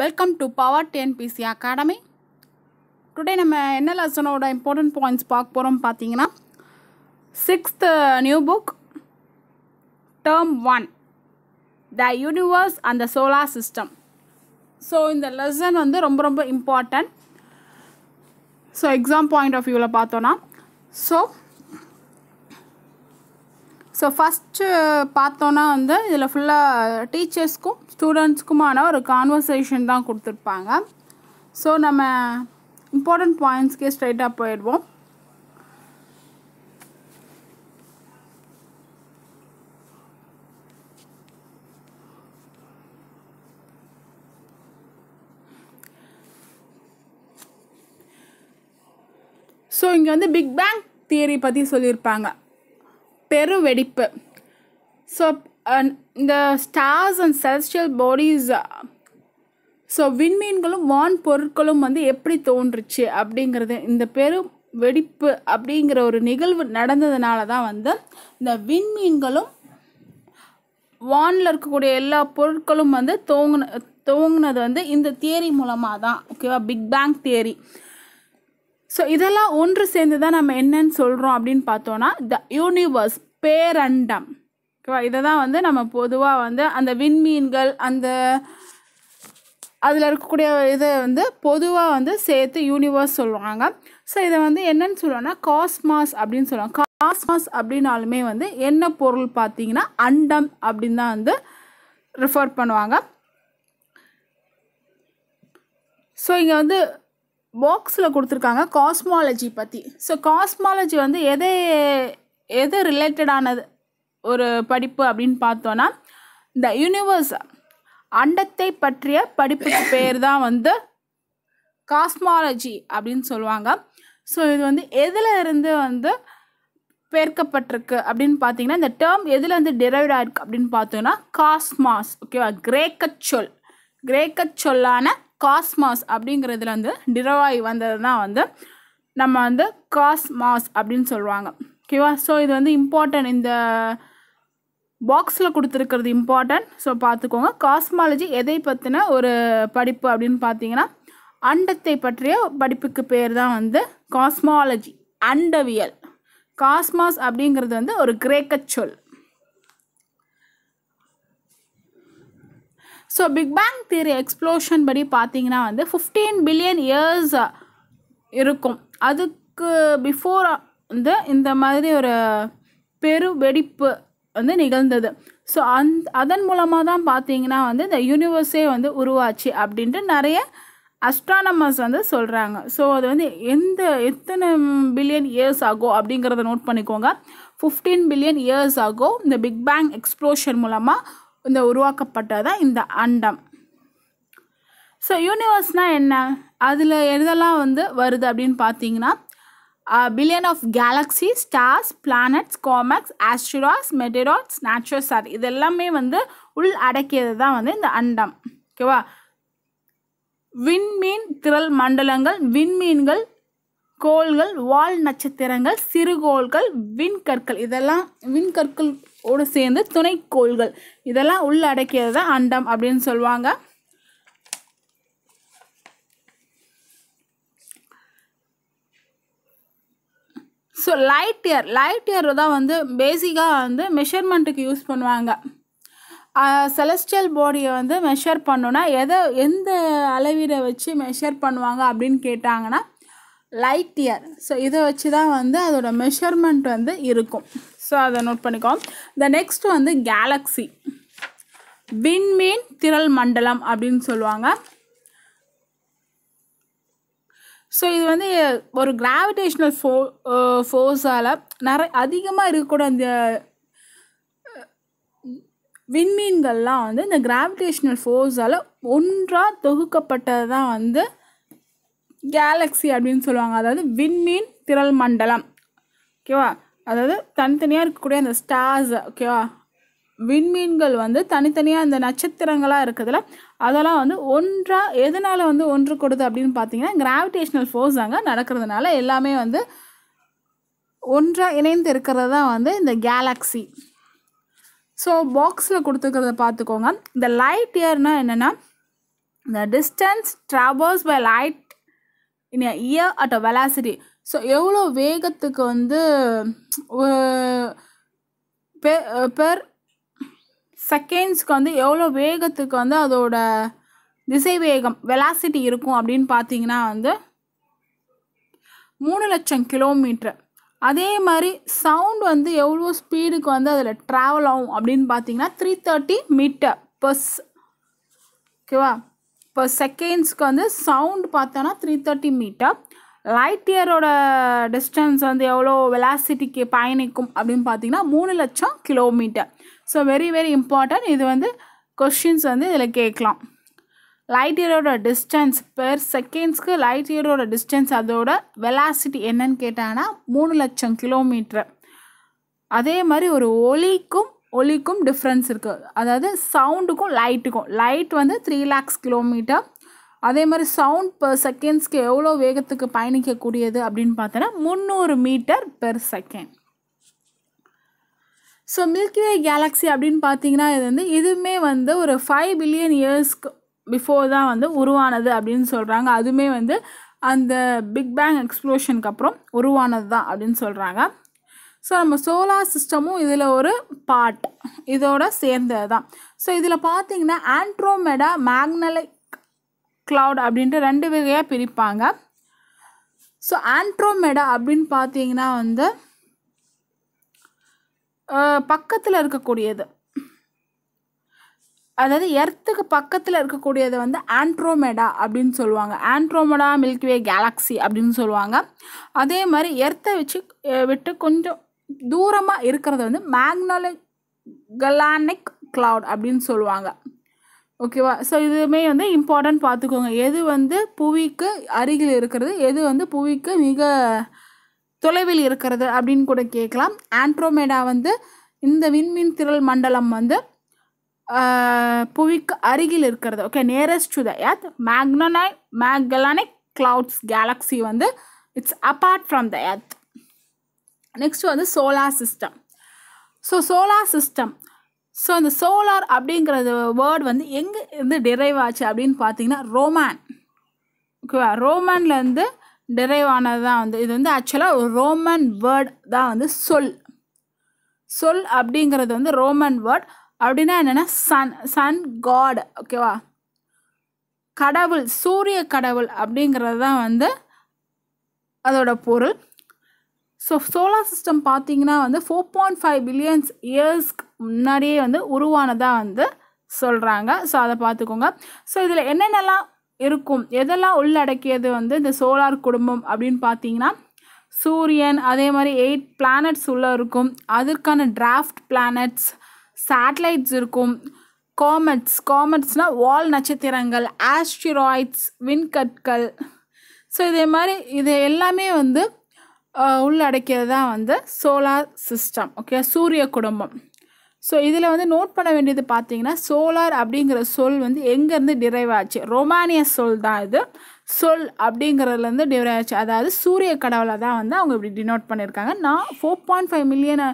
Welcome to power TNPSC academy today நம்ம என்ன லெசனோட இம்பார்ட்டன்ட் பாயிண்ட்ஸ் பார்க்க போகிறோம் பார்த்தீங்கன்னா sixth new book term one the universe and the solar system so இந்த லெசன் வந்து ரொம்ப ரொம்ப important so exam point of வியூவில் பார்த்தோன்னா ஸோ ஸோ ஃபஸ்ட்டு uh, பார்த்தோன்னா வந்து இதில் ஃபுல்லாக டீச்சர்ஸ்க்கும் ஸ்டூடெண்ட்ஸ்க்குமான ஒரு கான்வர்சேஷன் தான் கொடுத்துருப்பாங்க ஸோ நம்ம இம்பார்ட்டண்ட் பாயிண்ட்ஸ்க்கே ஸ்ட்ரைட்டாக போயிடுவோம் ஸோ இங்கே வந்து பிக் பேங் தியரி பற்றி சொல்லியிருப்பாங்க பெருவெடிப்பு ஸோ இந்த stars and celestial bodies so விண்மீன்களும் வான் பொருட்களும் வந்து எப்படி தோன்றுச்சு அப்படிங்கிறது இந்த பெரு வெடிப்பு அப்படிங்கிற ஒரு நிகழ்வு நடந்ததுனால தான் வந்து இந்த விண்மீன்களும் வானில் இருக்கக்கூடிய எல்லா பொருட்களும் வந்து தோங்கின தோங்கினது வந்து இந்த தியரி மூலமாக தான் ஓகேவா பிக் பேங் தியரி ஸோ இதெல்லாம் ஒன்று சேர்ந்து தான் நம்ம என்னன்னு சொல்கிறோம் அப்படின்னு பார்த்தோன்னா த யூனிவர்ஸ் பேரண்டம் ஓகேவா இதை தான் வந்து நம்ம பொதுவாக வந்து அந்த விண்மீன்கள் அந்த அதில் இருக்கக்கூடிய இதை வந்து பொதுவாக வந்து சேர்த்து யூனிவர்ஸ் சொல்லுவாங்க ஸோ இதை வந்து என்னன்னு சொல்லுவோம்னா காஸ்மாஸ் அப்படின்னு சொல்லுவாங்க காஸ்மாஸ் அப்படின்னாலுமே வந்து என்ன பொருள் பார்த்தீங்கன்னா அண்டம் அப்படின்னு தான் வந்து ரெஃபர் பண்ணுவாங்க ஸோ இங்கே வந்து பாக்ஸில் கொடுத்துருக்காங்க காஸ்மாலஜி பற்றி ஸோ காஸ்மாலஜி வந்து எது எது ரிலேட்டடானது ஒரு படிப்பு அப்படின்னு பார்த்தோன்னா இந்த யூனிவர்ஸ் அண்டத்தை பற்றிய படிப்புக்கு பேர் தான் வந்து காஸ்மாலஜி அப்படின்னு சொல்லுவாங்க ஸோ இது வந்து எதில் இருந்து வந்து பேர்க்கப்பட்டிருக்கு அப்படின்னு பார்த்தீங்கன்னா இந்த டேர்ம் எதில் வந்து டிரைவ்ட் ஆயிருக்கு அப்படின்னு பார்த்தோன்னா காஸ்மாஸ் ஓகேவா கிரேக்க சொல் கிரேக்க சொல்லான காஸ்மாஸ் அப்படிங்கிறதுல வந்து டிரவாய் வந்தது தான் வந்து நம்ம வந்து காஸ்மாஸ் அப்படின்னு சொல்லுவாங்க ஓகேவா ஸோ இது வந்து இம்பார்ட்டன்ட் இந்த பாக்ஸில் கொடுத்துருக்கிறது இம்பார்ட்டன்ட் ஸோ பார்த்துக்கோங்க காஸ்மாலஜி எதை பற்றின ஒரு படிப்பு அப்படின்னு பார்த்தீங்கன்னா அண்டத்தை பற்றிய படிப்புக்கு பேர் தான் வந்து காஸ்மாலஜி அண்டவியல் காஸ்மாஸ் அப்படிங்கிறது வந்து ஒரு கிரேக்க சொல் so big bang theory explosion படி பார்த்தீங்கன்னா வந்து ஃபிஃப்டீன் பில்லியன் இயர்ஸ் இருக்கும் அதுக்கு பிஃபோர் வந்து இந்த மாதிரி ஒரு பெரு வெடிப்பு வந்து நிகழ்ந்தது ஸோ அந் அதன் மூலமாக தான் பார்த்தீங்கன்னா வந்து இந்த யூனிவர்ஸே வந்து உருவாச்சு அப்படின்ட்டு நிறைய அஸ்ட்ரானமர்ஸ் வந்து சொல்கிறாங்க ஸோ அது வந்து எந்த எத்தனை பில்லியன் இயர்ஸ் ஆகும் அப்படிங்கிறத நோட் பண்ணிக்கோங்க ஃபிஃப்டீன் பில்லியன் இயர்ஸ் ஆகும் இந்த பிக் பேங் எக்ஸ்ப்ளோஷன் மூலமாக இந்த உருவாக்கப்பட்டதான் இந்த அண்டம் ஸோ யூனிவர்ஸ்னால் என்ன அதில் எதெல்லாம் வந்து வருது அப்படின்னு பார்த்தீங்கன்னா billion of galaxy stars planets comets asteroids meteoroids natural star இது எல்லாமே வந்து உள் அடக்கியது தான் வந்து இந்த அண்டம் ஓகேவா விண்மீன் திரள் மண்டலங்கள் விண்மீன்கள் கோள்கள் வால் நட்சத்திரங்கள் சிறுகோள்கள் விண்கற்கள் இதெல்லாம் விண்கற்களோடு சேர்ந்து துணைக்கோள்கள் இதெல்லாம் உள்ளடக்கியது தான் அண்டம் அப்படின்னு சொல்லுவாங்க so light year light year தான் வந்து பேசிக்காக வந்து மெஷர்மெண்ட்டுக்கு யூஸ் பண்ணுவாங்க செலஸ்டியல் பாடியை வந்து மெஷர் பண்ணுன்னா எதை எந்த அளவீரை வச்சு மெஷர் பண்ணுவாங்க அப்படின்னு கேட்டாங்கன்னா லைட் இயர் ஸோ இதை வச்சு தான் வந்து அதோட மெஷர்மெண்ட் வந்து இருக்கும் ஸோ அதை நோட் பண்ணிக்கோம் த நெக்ஸ்ட் வந்து கேலக்ஸி விண்மீன் திரள் மண்டலம் அப்படின்னு சொல்லுவாங்க ஸோ இது வந்து ஒரு கிராவிடேஷ்னல் ஃபோ ஃபோர்ஸால் நிறைய அதிகமாக இருக்கக்கூட இந்த விண்மீன்கள்லாம் வந்து இந்த கிராவிடேஷ்னல் ஃபோர்ஸால் ஒன்றாக தொகுக்கப்பட்டது தான் வந்து கேலக்ஸி அப்படின்னு சொல்லுவாங்க அதாவது விண்மீன் திரள் மண்டலம் ஓகேவா அதாவது தனித்தனியாக இருக்கக்கூடிய அந்த ஸ்டார்ஸ் ஓகேவா விண்மீன்கள் வந்து தனித்தனியாக அந்த நட்சத்திரங்களாக இருக்குதுல அதெல்லாம் வந்து ஒன்றாக எதனால் வந்து ஒன்று கொடுது அப்படின்னு பார்த்தீங்கன்னா கிராவிடேஷ்னல் ஃபோர்ஸ் அங்கே நடக்கிறதுனால எல்லாமே வந்து ஒன்றாக இணைந்து இருக்கிறது தான் வந்து இந்த கேலக்ஸி ஸோ பாக்ஸில் கொடுத்துருக்கிறத பார்த்துக்கோங்க இந்த லைட் இயர்னால் என்னென்னா இந்த distance travels by light in a year at a velocity so எவ்வளோ வேகத்துக்கு வந்து பெர் செகண்ட்ஸ்க்கு வந்து எவ்வளோ வேகத்துக்கு வந்து அதோட திசை வேகம் வெலாசிட்டி இருக்கும் அப்படின்னு பார்த்தீங்கன்னா வந்து மூணு லட்சம் கிலோமீட்டர் அதே மாதிரி சவுண்ட் வந்து எவ்வளோ ஸ்பீடுக்கு வந்து அதில் ட்ராவல் ஆகும் அப்படின்னு பார்த்தீங்கன்னா த்ரீ தேர்ட்டி மீட்டர் பஸ் ஓகேவா இப்போ செகண்ட்ஸ்க்கு வந்து சவுண்ட் பார்த்தோன்னா த்ரீ தேர்ட்டி மீட்டர் லைட் இயரோட டிஸ்டன்ஸ் வந்து எவ்வளோ வெலாசிட்டிக்கு பயணிக்கும் அப்படின்னு பார்த்தீங்கன்னா மூணு லட்சம் கிலோமீட்டர் ஸோ வெரி வெரி இம்பார்ட்டன்ட் இது வந்து கொஷின்ஸ் வந்து இதில் கேட்கலாம் லைட் இயரோட டிஸ்டன்ஸ் பெர் செகண்ட்ஸ்க்கு லைட் இயரோட டிஸ்டன்ஸ் அதோட வெலாசிட்டி என்னன்னு கேட்டாங்கன்னா மூணு லட்சம் கிலோமீட்டர் அதே மாதிரி ஒரு ஒலிக்கும் ஒலிக்கும் டிஃப்ரென்ஸ் இருக்குது அதாவது சவுண்டுக்கும் லைட்டுக்கும் லைட் வந்து த்ரீ லேக்ஸ் கிலோமீட்டர் அதே மாதிரி சவுண்ட் பெர் செகண்ட்ஸ்க்கு எவ்வளோ வேகத்துக்கு பயணிக்கக்கூடியது அப்படின்னு பார்த்தோன்னா முந்நூறு metre per second so Milky Way galaxy அப்படின்னு பார்த்தீங்கன்னா இது வந்து இதுவுமே வந்து ஒரு ஃபைவ் பில்லியன் இயர்ஸ்க்கு பிஃபோர் தான் வந்து உருவானது அப்படின்னு சொல்கிறாங்க அதுவுமே வந்து அந்த பிக் பேங் எக்ஸ்ப்ளோஷனுக்கு அப்புறம் உருவானது தான் அப்படின்னு சொல்கிறாங்க ஸோ நம்ம சோலார் சிஸ்டமும் இதில் ஒரு பார்ட் இதோட சேர்ந்தது தான் ஸோ இதில் பார்த்தீங்கன்னா ஆண்ட்ரோமெடா மேக்னலை கிளவுட் அப்படின்ட்டு ரெண்டு வகையாக பிரிப்பாங்க ஸோ ஆண்ட்ரோமெடா அப்படின்னு பார்த்தீங்கன்னா வந்து பக்கத்தில் இருக்கக்கூடியது அதாவது எர்த்துக்கு பக்கத்தில் இருக்கக்கூடியது வந்து ஆண்ட்ரோமெடா அப்படின்னு சொல்லுவாங்க ஆண்ட்ரோமெடா மில்கிவே கேலக்ஸி அப்படின்னு சொல்லுவாங்க அதே மாதிரி எர்த்தை வச்சு விட்டு கொஞ்சம் தூரமாக இருக்கிறத வந்து மேக்னல கலானிக் கிளவுட் அப்படின்னு சொல்லுவாங்க ஓகேவா ஸோ இதுவுமே வந்து இம்பார்ட்டன்ட் பார்த்துக்கோங்க எது வந்து புவிக்கு அருகில் இருக்கிறது எது வந்து புவிக்கு மிக தொலைவில் இருக்கிறது அப்படின்னு கூட கேட்கலாம் ஆண்ட்ரோமேடா வந்து இந்த விண்மீன் திரள் மண்டலம் வந்து புவிக்கு அருகில் இருக்கிறது okay nearest to the earth மேக்னனை மேக்கலானிக் கிளவுட்ஸ் கேலக்ஸி வந்து it's apart from the earth next வந்து solar system so solar system so அந்த சோலார் அப்படிங்கிறது வேர்ட் வந்து எங்கே இருந்து டிரைவ் ஆச்சு அப்படின்னு பார்த்தீங்கன்னா ரோமான் ஓகேவா ரோமன்லேருந்து டிரைவ் ஆனது தான் வந்து இது வந்து ஆக்சுவலாக ஒரு ரோமன் வேர்ட் தான் வந்து சொல் சொல் அப்படிங்கிறது வந்து ரோமன் வேர்ட் அப்படின்னா என்னென்னா சன் சன் காட் ஓகேவா கடவுள் சூரிய கடவுள் அப்படிங்கிறது தான் வந்து அதோட பொருள் ஸோ சோலார் சிஸ்டம் பார்த்திங்கன்னா வந்து ஃபோர் பாயிண்ட் ஃபைவ் பில்லியன்ஸ் இயர்ஸ்க்கு முன்னாடியே வந்து உருவானதாக வந்து சொல்கிறாங்க ஸோ அதை பார்த்துக்கோங்க ஸோ இதில் என்னென்னலாம் இருக்கும் எதெல்லாம் உள்ளடக்கியது வந்து இந்த சோலார் குடும்பம் அப்படின்னு பார்த்தீங்கன்னா சூரியன் அதே மாதிரி எயிட் பிளானட்ஸ் உள்ளே இருக்கும் அதற்கான டிராஃப்ட் பிளானட்ஸ் சேட்டலைட்ஸ் இருக்கும் காமெட்ஸ் காமெட்ஸ்னால் வால் நட்சத்திரங்கள் ஆஸ்ட்ராய்ட்ஸ் விண்கற்கள் ஸோ இதே மாதிரி இது எல்லாமே வந்து உள்ளடக்கியது தான் வந்து சோலார் சிஸ்டம் ஓகே சூரிய குடும்பம் ஸோ இதில் வந்து நோட் பண்ண வேண்டியது பார்த்தீங்கன்னா சோலார் அப்படிங்கிற சொல் வந்து எங்கேருந்து டிரைவ் ஆச்சு ரொமானிய சொல் தான் இது சொல் அப்படிங்கிறதுலேருந்து டிரைவ் ஆச்சு அதாவது சூரிய கடவுளை தான் வந்து அவங்க இப்படி டினோட் பண்ணியிருக்காங்க நான் four point five million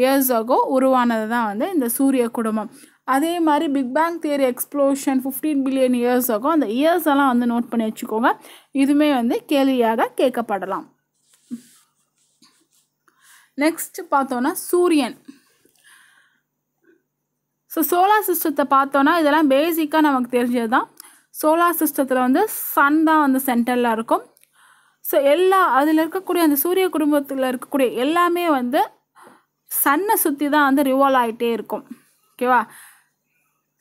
years ago உருவானது தான் வந்து இந்த சூரிய குடும்பம் அதே மாதிரி big bang theory explosion fifteen billion years ஆகும் அந்த இயர்ஸ் எல்லாம் வந்து நோட் பண்ணி வச்சுக்கோங்க இதுவுமே வந்து கேள்வியாக கேட்கப்படலாம் நெக்ஸ்ட் பார்த்தோன்னா சூரியன் ஸோ சோலார் சிஸ்டத்தை பார்த்தோன்னா இதெல்லாம் பேசிக்காக நமக்கு தெரிஞ்சது தான் சோலார் சிஸ்டத்தில் வந்து சன் தான் வந்து சென்டரில் இருக்கும் ஸோ எல்லா அதில் இருக்கக்கூடிய அந்த சூரிய குடும்பத்தில் இருக்கக்கூடிய எல்லாமே வந்து சன்னை சுற்றி தான் வந்து ரிவால்வ் ஆகிட்டே இருக்கும் ஓகேவா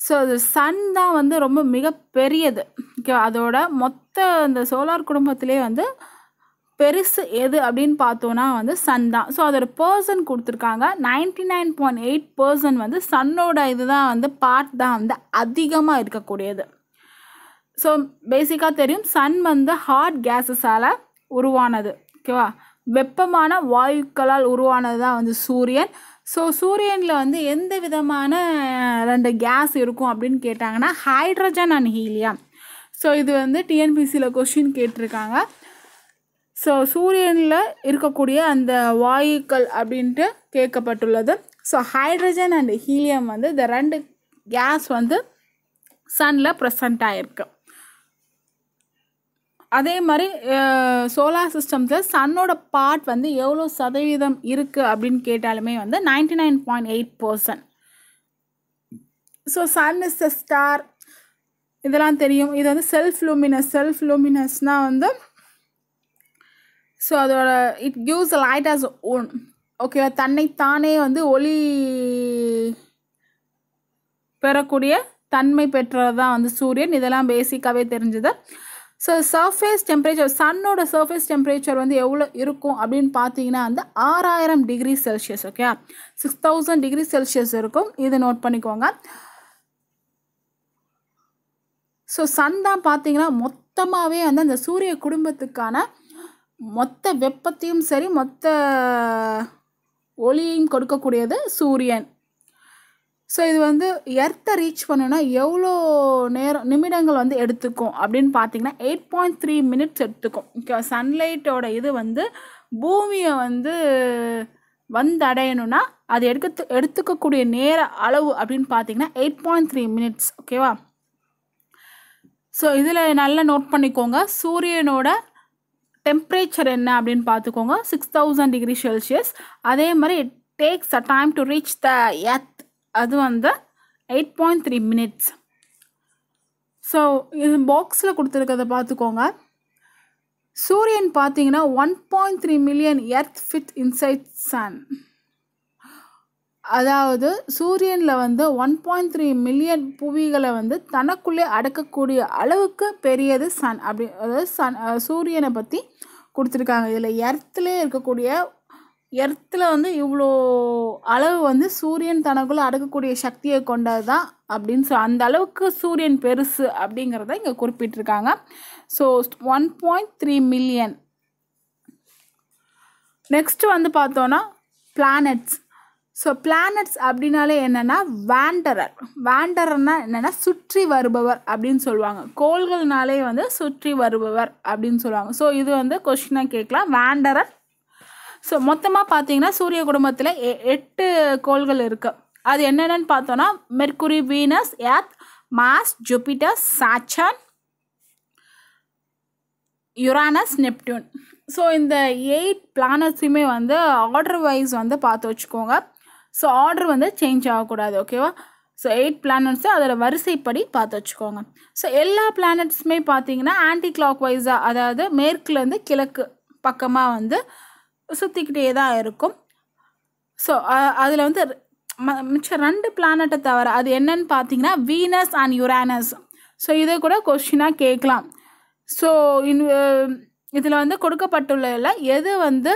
ஸோ அது சன் தான் வந்து ரொம்ப மிகப்பெரியது ஓகேவா அதோட மொத்த இந்த சோலார் குடும்பத்திலே வந்து பெருசு எது அப்படின்னு பார்த்தோன்னா வந்து சன் தான் ஸோ அதோட பர்சன் கொடுத்துருக்காங்க ninety nine point eight percent வந்து சன்னோட இதுதான் வந்து பார்ட் தான் வந்து அதிகமாக இருக்கக்கூடியது ஸோ பேசிக்காக தெரியும் சன் வந்து ஹார்ட் கேஸஸால் உருவானது ஓகேவா வெப்பமான வாயுக்களால் உருவானது தான் வந்து சூரியன் ஸோ சூரியனில் வந்து எந்த விதமான ரெண்டு கேஸ் இருக்கும் அப்படின்னு கேட்டாங்கன்னா ஹைட்ரஜன் அண்ட் ஹீலியம் ஸோ இது வந்து டிஎன்பிசியில் கொஷின் கேட்டிருக்காங்க ஸோ சூரியனில் இருக்கக்கூடிய அந்த வாயுக்கள் அப்படின்ட்டு கேட்கப்பட்டுள்ளது ஸோ ஹைட்ரஜன் அண்ட் ஹீலியம் வந்து இந்த ரெண்டு கேஸ் வந்து சனில் ப்ரெசண்ட் ஆகிருக்கு அதே மாதிரி சோலார் சிஸ்டம்ஸில் சன்னோட பார்ட் வந்து எவ்வளோ சதவீதம் இருக்குது அப்படின்னு கேட்டாலுமே வந்து ninety nine point eight percent so sun is the star இதெல்லாம் தெரியும் இது வந்து செல்ஃப் லூமினஸ் செல்ஃப் லூமினஸ்னால் வந்து ஸோ அதோட it gives light as own ஓகேவா தன்னைத்தானே வந்து ஒளி பெறக்கூடிய தன்மை பெற்றது தான் வந்து சூரியன் இதெல்லாம் பேசிக்காகவே தெரிஞ்சுது ஸோ சர்ஃபேஸ் டெம்பரேச்சர் சன்னோட சர்ஃபேஸ் டெம்பரேச்சர் வந்து எவ்வளோ இருக்கும் அப்படின்னு பார்த்தீங்கன்னா வந்து ஆறாயிரம் degree Celsius okay six thousand degree Celsius இருக்கும் இது நோட் பண்ணிக்கோங்க ஸோ சன் தான் பார்த்தீங்கன்னா மொத்தமாகவே வந்து அந்த சூரிய குடும்பத்துக்கான மொத்த வெப்பத்தையும் சரி மொத்த ஒளியையும் கொடுக்கக்கூடியது சூரியன் ஸோ இது வந்து எர்த்தை ரீச் பண்ணுன்னா எவ்வளோ நேரம் நிமிடங்கள் வந்து எடுத்துக்கும் அப்படின்னு பார்த்தீங்கன்னா எயிட் பாயிண்ட் த்ரீ மினிட்ஸ் எடுத்துக்கும் ஓகே சன்லைட்டோட இது வந்து பூமியை வந்து வந்தடையணும்னா அது எடுக்க எடுத்துக்கக்கூடிய நேர அளவு அப்படின்னு பார்த்தீங்கன்னா எயிட் பாயிண்ட் த்ரீ மினிட்ஸ் ஓகேவா ஸோ இதில் நல்லா நோட் பண்ணிக்கோங்க சூரியனோட டெம்பரேச்சர் என்ன அப்படின்னு பார்த்துக்கோங்க சிக்ஸ் தௌசண்ட் டிகிரி செல்சியஸ் அதே மாதிரி it takes a time to reach the earth அது வந்து eight point three minutes so இது பாக்ஸில் கொடுத்துருக்கிறத பார்த்துக்கோங்க சூரியன் பார்த்தீங்கன்னா one point three million earth fit inside sun அதாவது சூரியனில் வந்து ஒன் பாயிண்ட் த்ரீ மில்லியன் புவிகளை வந்து தனக்குள்ளே அடக்கக்கூடிய அளவுக்கு பெரியது சன் அப்படி அதாவது சன் சூரியனை பற்றி கொடுத்துருக்காங்க இதில் எர்த்துலேயே இருக்கக்கூடிய எர்த்தில் வந்து இவ்வளோ அளவு வந்து சூரியன் தனக்குள்ளே அடக்கக்கூடிய சக்தியை கொண்டது தான் அப்படின்னு சொல் அந்த அளவுக்கு சூரியன் பெருசு அப்படிங்கிறத இங்கே குறிப்பிட்டிருக்காங்க so one point three million next வந்து பார்த்தோன்னா பிளானட்ஸ் ஸோ பிளானட்ஸ் அப்படின்னாலே என்னென்னா வேண்டரர் வேண்டரர்னால் என்னென்னா சுற்றி வருபவர் அப்படின்னு சொல்லுவாங்க கோள்கள்னாலே வந்து சுற்றி வருபவர் அப்படின்னு சொல்லுவாங்க ஸோ இது வந்து கொஷினாக கேட்கலாம் வேண்டரர் ஸோ மொத்தமாக பார்த்தீங்கன்னா சூரிய குடும்பத்தில் எ எட்டு கோள்கள் இருக்குது அது என்னென்னு பார்த்தோன்னா மெர்குரி வீனஸ் ஏத் Mars Jupiter Saturn Uranus Neptune so இந்த எயிட் பிளானட்ஸுமே வந்து ஆர்டர் வைஸ் வந்து பார்த்து வச்சுக்கோங்க ஸோ ஆர்டர் வந்து சேஞ்ச் ஆகக்கூடாது ஓகேவா ஸோ எயிட் பிளானட்ஸு அதில் வரிசைப்படி பார்த்து வச்சுக்கோங்க ஸோ எல்லா பிளானட்ஸுமே பார்த்தீங்கன்னா ஆன்டி கிளாக் வைஸாக அதாவது மேற்குலேருந்து கிழக்கு பக்கமாக வந்து சுற்றிக்கிட்டே தான் இருக்கும் ஸோ அதில் வந்து மிச்சம் ரெண்டு பிளானட்டை தவிர அது என்னன்னு பார்த்தீங்கன்னா வீனஸ் அண்ட் யுரானஸ் ஸோ இதை கூட கொஷினாக கேட்கலாம் ஸோ இன் இதில் வந்து கொடுக்கப்பட்டுள்ள எது வந்து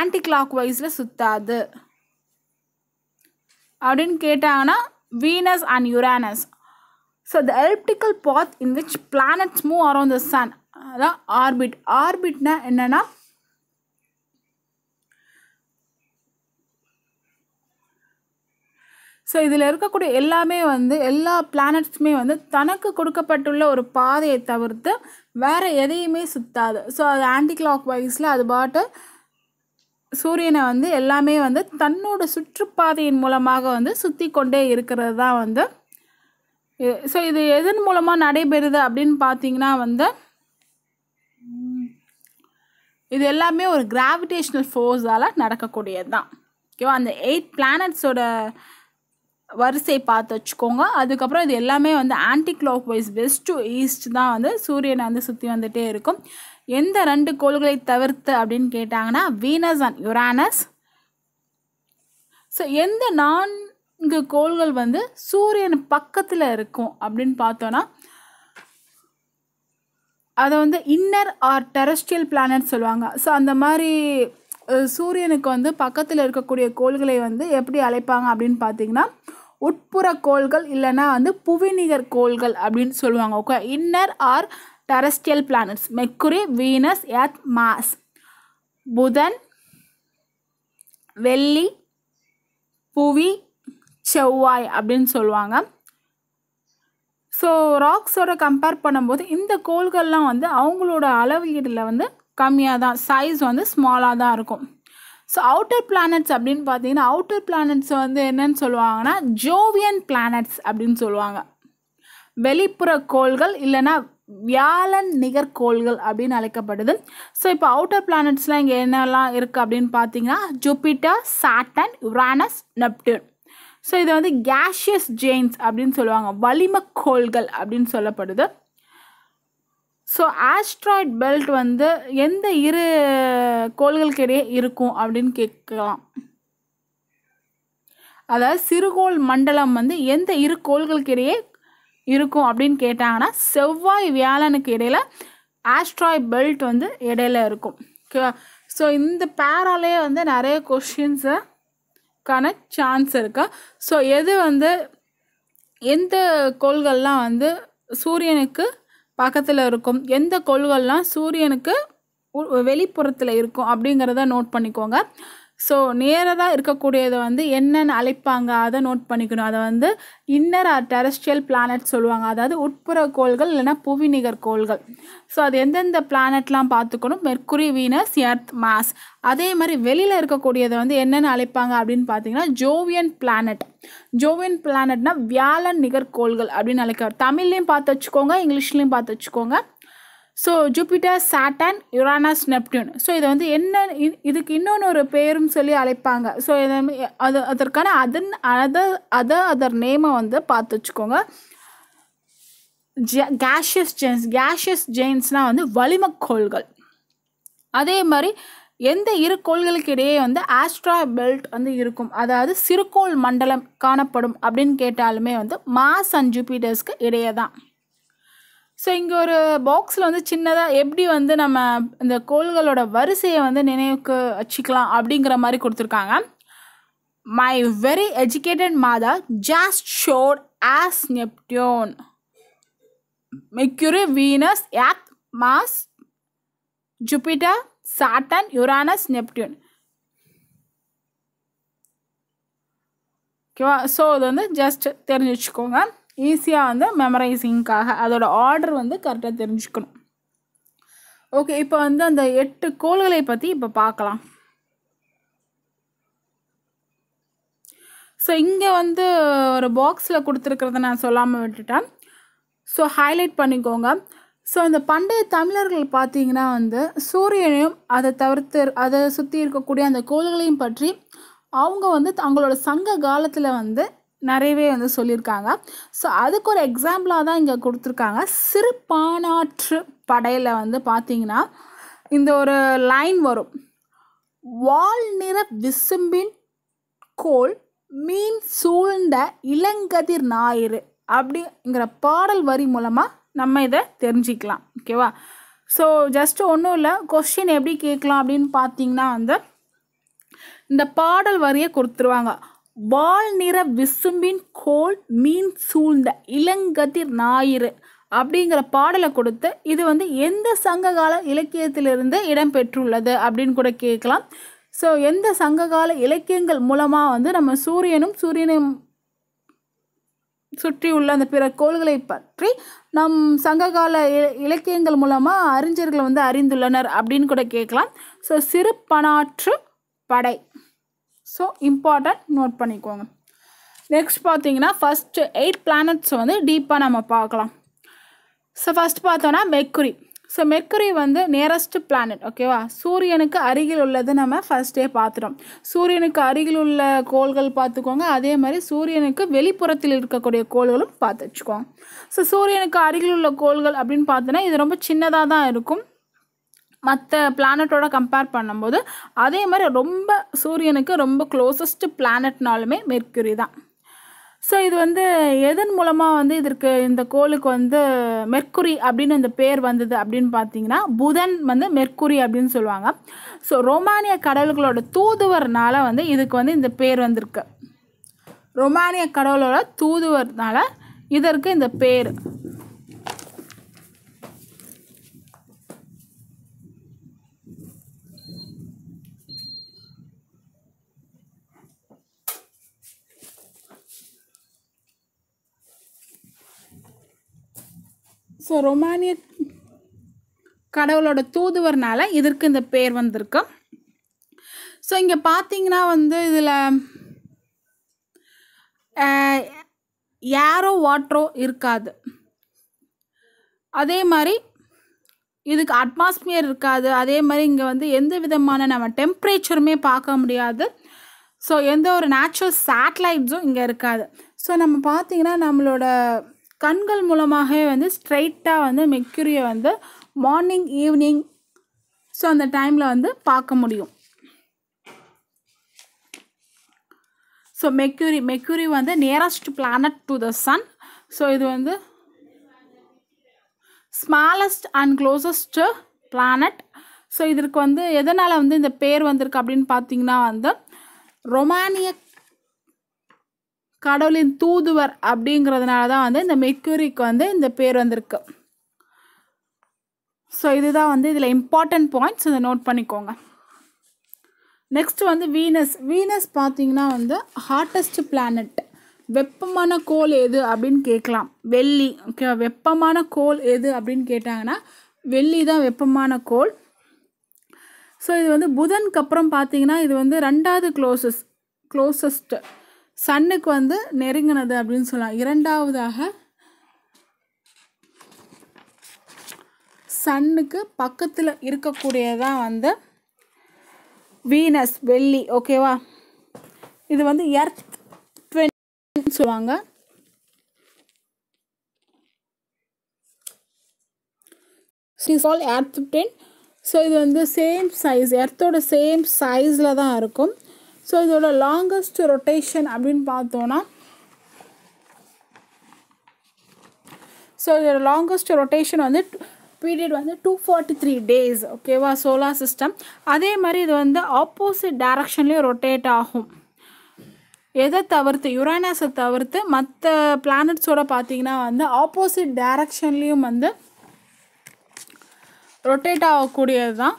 ஆன்டி கிளாக் வைஸில் சுற்றாது அப்படின்னு கேட்டாங்கன்னா Venus and Uranus so the elliptical path in which planets move around the sun அதான் ஆர்பிட் ஆர்பிட்னா என்னென்னா ஸோ இதில் இருக்கக்கூடிய எல்லாமே வந்து எல்லா பிளானட்ஸுமே வந்து தனக்கு கொடுக்கப்பட்டுள்ள ஒரு பாதையை தவிர்த்து வேறு எதையுமே சுற்றாது ஸோ அது ஆன்டி கிளாக் வைஸில் அது பாட்டு சூரியனை வந்து எல்லாமே வந்து தன்னோட சுற்றுப்பாதையின் மூலமாக வந்து சுற்றி கொண்டே இருக்கிறது தான் வந்து ஸோ இது எதன் மூலமாக நடைபெறுது அப்படின்னு பார்த்தீங்கன்னா வந்து இது எல்லாமே ஒரு கிராவிடேஷ்னல் ஃபோர்ஸால் நடக்கக்கூடியது தான் ஓகேவா அந்த எயிட் பிளானட்ஸோட வரிசை பார்த்து வச்சுக்கோங்க அதுக்கப்புறம் இது எல்லாமே வந்து anti clock wise west to east தான் வந்து சூரியனை வந்து சுற்றி வந்துகிட்டே இருக்கும் எந்த ரெண்டு கோள்களை தவிர்த்து அப்படின்னு கேட்டாங்கன்னா வீனஸ் அண்ட் யுரானஸ் ஸோ எந்த நான்கு கோள்கள் வந்து சூரியன் பக்கத்தில் இருக்கும் அப்படின்னு பார்த்தோன்னா அதை வந்து இன்னர் ஆர் டெரஸ்ட்ரியல் பிளானட் சொல்லுவாங்க ஸோ அந்த மாதிரி சூரியனுக்கு வந்து பக்கத்தில் இருக்கக்கூடிய கோள்களை வந்து எப்படி அழைப்பாங்க அப்படின்னு பார்த்தீங்கன்னா உட்புற கோள்கள் இல்லைன்னா வந்து புவிநிகர் கோள்கள் அப்படின்னு சொல்லுவாங்க okay inner or terrestrial planets Mercury, Venus earth Mars புதன் வெள்ளி புவி செவ்வாய் அப்படின்னு சொல்லுவாங்க ஸோ ராக்ஸோட கம்பேர் பண்ணும்போது இந்த கோள்கள்லாம் வந்து அவங்களோட அளவீடில் வந்து கம்மியாக தான் சைஸ் வந்து ஸ்மாலாக தான் இருக்கும் ஸோ அவுட்டர் பிளானட்ஸ் அப்படின்னு பார்த்தீங்கன்னா அவுட்டர் பிளானட்ஸ் வந்து என்னன்னு சொல்லுவாங்கன்னா ஜோவியன் பிளானட்ஸ் அப்படின்னு சொல்லுவாங்க வெளிப்புற கோள்கள் இல்லைன்னா வியாழன் நிகர்கோள்கள் அப்படின்னு அழைக்கப்படுது ஸோ இப்போ அவுட்டர் பிளானட்ஸ்லாம் இங்கே என்னெல்லாம் இருக்குது அப்படின்னு பார்த்தீங்கன்னா Jupiter Saturn Uranus Neptune so இதை வந்து கேஷியஸ் ஜெயின்ஸ் அப்படின்னு சொல்லுவாங்க கோள்கள் அப்படின்னு சொல்லப்படுது ஸோ ஆஸ்ட்ராய்ட் பெல்ட் வந்து எந்த இரு கோள்களுக்கு இடையே இருக்கும் அப்படின்னு கேட்கலாம் அதாவது சிறுகோள் மண்டலம் வந்து எந்த இரு கோள்களுக்கு இடையே இருக்கும் அப்படின்னு கேட்டாங்கன்னா செவ்வாய் வியாழனுக்கு இடையில் ஆஸ்ட்ராய் பெல்ட் வந்து இடையில இருக்கும் ஸோ இந்த பேராலே வந்து நிறைய கொஷின்ஸுக்கான சான்ஸ் இருக்கு ஸோ எது வந்து எந்த கோள்கள்லாம் வந்து சூரியனுக்கு பக்கத்தில் இருக்கும் எந்த கோள்கள்லாம் சூரியனுக்கு வெளிப்புறத்தில் இருக்கும் அப்படிங்கிறத நோட் பண்ணிக்கோங்க ஸோ நியரராக இருக்கக்கூடியதை வந்து என்னென்னு அழைப்பாங்க அதை நோட் பண்ணிக்கணும் அதை வந்து இன்னர் ஆர் டெரஸ்ட்ரியல் பிளானட் சொல்லுவாங்க அதாவது உட்புற கோள்கள் இல்லைனா புவிநிகர் கோள்கள் ஸோ அது எந்தெந்த பிளானட்லாம் பார்த்துக்கணும் மெர்க்குரி வீனஸ் எர்த் மாஸ் அதே மாதிரி வெளியில் இருக்கக்கூடியதை வந்து என்னென்னு அழைப்பாங்க அப்படின்னு பார்த்தீங்கன்னா ஜோவியன் பிளானட் ஜோவியன் பிளானட்னா வியாழன் நிகர்கோள்கள் அப்படின்னு அழைக்க தமிழ்லையும் பார்த்து வச்சுக்கோங்க இங்கிலீஷ்லேயும் பார்த்து வச்சுக்கோங்க so Jupiter Saturn Uranus Neptune so இதை வந்து என்ன இதுக்கு இன்னொன்று ஒரு பேரும் சொல்லி அழைப்பாங்க ஸோ இதை அது அதற்கான அதன் அதர் அதர் அதர் நேமை வந்து பார்த்து வச்சுக்கோங்க கேஷியஸ் ஜெயின்ஸ் கேஷியஸ் ஜெயின்ஸ்னால் வந்து வளிமக்கோள்கள் அதே மாதிரி எந்த இரு கோள்களுக்கு இடையே வந்து ஆஸ்ட்ரா பெல்ட் வந்து இருக்கும் அதாவது சிறுகோள் மண்டலம் காணப்படும் அப்படின்னு கேட்டாலுமே வந்து மாஸ் அண்ட் ஜூபிட்டர்ஸ்க்கு இடையே தான் ஸோ இங்கே ஒரு பாக்ஸில் வந்து சின்னதாக எப்படி வந்து நம்ம இந்த கோள்களோட வரிசையை வந்து நினைவுக்கு வச்சுக்கலாம் அப்படிங்கிற மாதிரி கொடுத்துருக்காங்க my very educated mother just showed us Neptune Mercury Venus ஏத் Mars Jupiter Saturn Uranus Neptune ஓகேவா ஸோ இது வந்து ஜஸ்ட் தெரிஞ்சு வச்சுக்கோங்க ஈஸியாக வந்து மெமரைசிங்க்காக அதோட ஆர்டர் வந்து கரெக்டாக தெரிஞ்சுக்கணும் ஓகே இப்போ வந்து அந்த எட்டு கோள்களை பற்றி இப்போ பார்க்கலாம் ஸோ இங்கே வந்து ஒரு பாக்ஸில் கொடுத்துருக்கிறத நான் சொல்லாமல் விட்டுட்டேன் ஸோ ஹைலைட் பண்ணிக்கோங்க ஸோ அந்த பண்டைய தமிழர்கள் பார்த்தீங்கன்னா வந்து சூரியனையும் அதை தவிர்த்து அதை சுற்றி இருக்கக்கூடிய அந்த கோள்களையும் பற்றி அவங்க வந்து தங்களோட சங்க காலத்தில் வந்து நிறையவே வந்து சொல்லியிருக்காங்க ஸோ அதுக்கு ஒரு எக்ஸாம்பிளாக தான் இங்கே கொடுத்துருக்காங்க சிறு பானாற்று படையில் வந்து பார்த்தீங்கன்னா இந்த ஒரு லைன் வரும் வால் நிற விசும்பின் கோல் மீன் சூழ்ந்த இளங்கதிர் ஞாயிறு அப்படிங்கிற பாடல் வரி மூலமாக நம்ம இதை தெரிஞ்சிக்கலாம் ஓகேவா ஸோ ஜஸ்ட் ஒன்றும் இல்லை கொஸ்டின் எப்படி கேட்கலாம் அப்படின்னு பார்த்தீங்கன்னா வந்து இந்த பாடல் வரியை கொடுத்துருவாங்க வால் நிற விசும்பின் கோல் மீன் சூழ்ந்த இளங்கதிர் ஞாயிறு அப்படிங்கிற பாடலை கொடுத்து இது வந்து எந்த சங்ககால இலக்கியத்திலிருந்து இடம்பெற்றுள்ளது அப்படின்னு கூட கேட்கலாம் ஸோ எந்த சங்ககால இலக்கியங்கள் மூலமாக வந்து நம்ம சூரியனும் சூரியனும் சுற்றியுள்ள அந்த பிற கோள்களை பற்றி நம் சங்ககால இலக்கியங்கள் மூலமாக அறிஞர்கள் வந்து அறிந்துள்ளனர் அப்படின்னு கூட கேட்கலாம் ஸோ சிறுபனாற்று படை ஸோ இம்பார்ட்டண்ட் நோட் பண்ணிக்கோங்க நெக்ஸ்ட் பார்த்தீங்கன்னா ஃபஸ்ட்டு எயிட் பிளானட்ஸ் வந்து டீப்பாக நம்ம பார்க்கலாம் ஸோ ஃபஸ்ட் பார்த்தோன்னா மெக்குரி ஸோ மெக்குரி வந்து நியரஸ்ட் பிளானட் ஓகேவா சூரியனுக்கு அருகில் உள்ளது நம்ம ஃபஸ்ட்டே பார்த்துட்டோம் சூரியனுக்கு அருகில் உள்ள கோள்கள் பார்த்துக்கோங்க அதே மாதிரி சூரியனுக்கு வெளிப்புறத்தில் இருக்கக்கூடிய கோள்களும் பார்த்து வச்சுக்கோங்க ஸோ சூரியனுக்கு அருகில் உள்ள கோள்கள் அப்படின்னு பார்த்தோன்னா இது ரொம்ப சின்னதாக தான் இருக்கும் மற்ற பிளானட்டோட கம்பேர் பண்ணும்போது அதே மாதிரி ரொம்ப சூரியனுக்கு ரொம்ப க்ளோசஸ்ட் பிளானட்னாலுமே மெர்க்யூரி தான் ஸோ இது வந்து எதன் மூலமாக வந்து இதற்கு இந்த கோளுக்கு வந்து மெர்க்குரி அப்படின்னு இந்த பேர் வந்தது அப்படின்னு பார்த்தீங்கன்னா புதன் வந்து மெர்க்குரி அப்படின்னு சொல்லுவாங்க ஸோ ரோமானிய கடவுள்களோட தூதுவர்னால் வந்து இதுக்கு வந்து இந்த பேர் வந்திருக்கு ரொமானிய கடவுளோட தூதுவர்னால் இதற்கு இந்த பேர் ஸோ ரொமானிய கடவுளோட தூதுவர்னால் இதற்கு இந்த பேர் வந்திருக்கு ஸோ இங்கே பார்த்தீங்கன்னா வந்து இதில் யாரோ வாட்ரோ இருக்காது அதே மாதிரி இதுக்கு அட்மாஸ்பியர் இருக்காது அதே மாதிரி இங்கே வந்து எந்த விதமான நம்ம டெம்ப்ரேச்சருமே பார்க்க முடியாது ஸோ எந்த ஒரு நேச்சுரல் சேட்டலைட்ஸும் இங்கே இருக்காது ஸோ நம்ம பார்த்திங்கன்னா நம்மளோட கண்கள் மூலமாகவே வந்து ஸ்ட்ரைட்டாக வந்து மெக்யூரியை வந்து மார்னிங் ஈவினிங் ஸோ அந்த டைமில் வந்து பார்க்க முடியும் ஸோ மெக்யூரி மெக்யூரி வந்து nearest planet to the sun so இது வந்து smallest and closest planet so இதற்கு வந்து எதனால் வந்து இந்த பேர் வந்திருக்கு அப்படின்னு பார்த்தீங்கன்னா வந்து ரொமானிய கடவுளின் தூதுவர் அப்படிங்கிறதுனால தான் வந்து இந்த மெக்யூரிக்கு வந்து இந்த பேர் வந்திருக்கு ஸோ இதுதான் வந்து இதில் இம்பார்ட்டண்ட் பாயிண்ட்ஸ் இதை நோட் பண்ணிக்கோங்க நெக்ஸ்ட் வந்து வீனஸ் வீனஸ் பார்த்திங்கன்னா வந்து ஹாட்டஸ்ட் பிளானட் வெப்பமான கோல் எது அப்படின்னு கேட்கலாம் வெள்ளி ஓகே வெப்பமான கோல் எது அப்படின்னு கேட்டாங்கன்னா வெள்ளி தான் வெப்பமான கோல் ஸோ இது வந்து புதனுக்கு அப்புறம் பார்த்தீங்கன்னா இது வந்து ரெண்டாவது க்ளோசஸ்ட் க்ளோசஸ்ட்டு சன்னுக்கு வந்து நெருங்கினது அப்படின்னு சொல்லலாம் இரண்டாவதாக சன்னுக்கு பக்கத்தில் இருக்கக்கூடியதான் வந்து வீனஸ் வெள்ளி ஓகேவா இது வந்து எர்த் ட்வெண்ட்டின்னு சொல்லுவாங்க is all Earth twin so இது வந்து சேம் சைஸ் எர்த்தோட சேம் சைஸில் தான் இருக்கும் ஸோ இதோட லாங்கஸ்ட் ரொட்டேஷன் அப்படின்னு பார்த்தோன்னா ஸோ இதோட லாங்கஸ்ட் ரொட்டேஷன் வந்து பீரியட் வந்து டூ ஃபார்ட்டி த்ரீ டேஸ் ஓகேவா சோலார் சிஸ்டம் அதே மாதிரி இது வந்து ஆப்போசிட் டைரக்ஷன்லேயும் ரொட்டேட் ஆகும் எதை தவிர்த்து யுரானஸை தவிர்த்து மற்ற பிளானட்ஸோடு பார்த்திங்கன்னா வந்து ஆப்போசிட் டைரக்ஷன்லேயும் வந்து ரொட்டேட் ஆகக்கூடியது தான்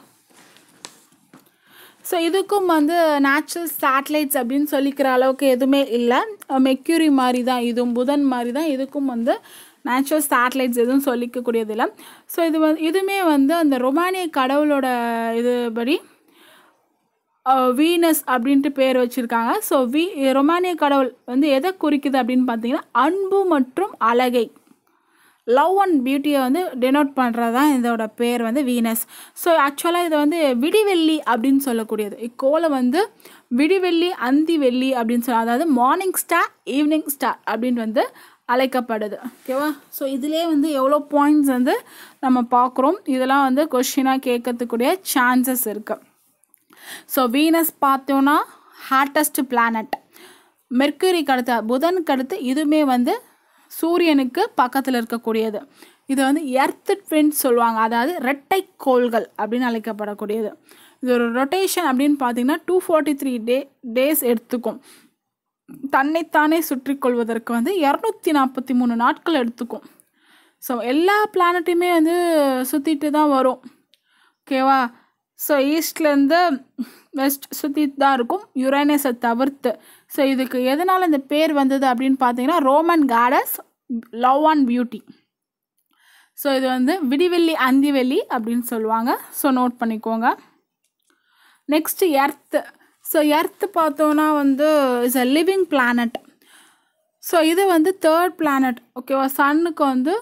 ஸோ இதுக்கும் வந்து நேச்சுரல் சேட்டலைட்ஸ் அப்படின்னு சொல்லிக்கிற அளவுக்கு எதுவுமே இல்லை மெக்யூரி மாதிரி தான் இதுவும் புதன் மாதிரி தான் இதுக்கும் வந்து நேச்சுரல் சேட்டலைட்ஸ் எதுவும் சொல்லிக்கக்கூடியதில்லை ஸோ இது வந்து இதுவுமே வந்து அந்த ரொமானிய கடவுளோட இது படி வீனஸ் அப்படின்ட்டு பேர் வச்சுருக்காங்க ஸோ வீ ரொமானிய கடவுள் வந்து எதை குறிக்குது அப்படின்னு பார்த்தீங்கன்னா அன்பு மற்றும் அழகை லவ் அண்ட் பியூட்டியை வந்து டெனோட் பண்ணுறது தான் இதோட பேர் வந்து வீனஸ் ஸோ ஆக்சுவலாக இதை வந்து விடிவெள்ளி அப்படின்னு சொல்லக்கூடியது இக்கோலை வந்து விடிவெள்ளி அந்தி வெள்ளி அப்படின்னு சொல்ல அதாவது மார்னிங் ஸ்டார் ஈவினிங் ஸ்டார் அப்படின்னு வந்து அழைக்கப்படுது ஓகேவா ஸோ இதிலே வந்து எவ்வளோ பாயிண்ட்ஸ் வந்து நம்ம பார்க்குறோம் இதெல்லாம் வந்து கொஷினாக கேட்கறதுக்குரிய சான்சஸ் இருக்குது ஸோ வீனஸ் பார்த்தோன்னா ஹாட்டஸ்ட் பிளானட் மெர்க்குரிக்கு அடுத்த புதனுக்கு அடுத்து இதுவுமே வந்து சூரியனுக்கு பக்கத்தில் இருக்கக்கூடியது இது வந்து எர்த் ட்வின்ஸ் சொல்லுவாங்க அதாவது ரெட்டை கோள்கள் அப்படின்னு அழைக்கப்படக்கூடியது இது ஒரு ரொட்டேஷன் அப்படின்னு பார்த்தீங்கன்னா two forty three day days எடுத்துக்கும் தன்னைத்தானே சுற்றி கொள்வதற்கு வந்து இரநூத்தி நாற்பத்தி மூணு நாட்கள் எடுத்துக்கும் ஸோ எல்லா பிளானட்டையுமே வந்து சுற்றிட்டு தான் வரும் ஓகேவா ஸோ ஈஸ்ட்லேருந்து வெஸ்ட் சுற்றிட்டு தான் இருக்கும் யுரேனஸை தவிர்த்து ஸோ இதுக்கு எதனால் இந்த பேர் வந்தது அப்படின்னு பார்த்தீங்கன்னா Roman goddess love and beauty so இது வந்து விடிவெள்ளி அந்திவெள்ளி அப்படின்னு சொல்லுவாங்க ஸோ நோட் பண்ணிக்கோங்க நெக்ஸ்ட்டு எர்த்து ஸோ எர்த்து பார்த்தோன்னா வந்து is a living planet so இது வந்து தேர்ட் பிளானட் ஓகேவா சன்னுக்கு வந்து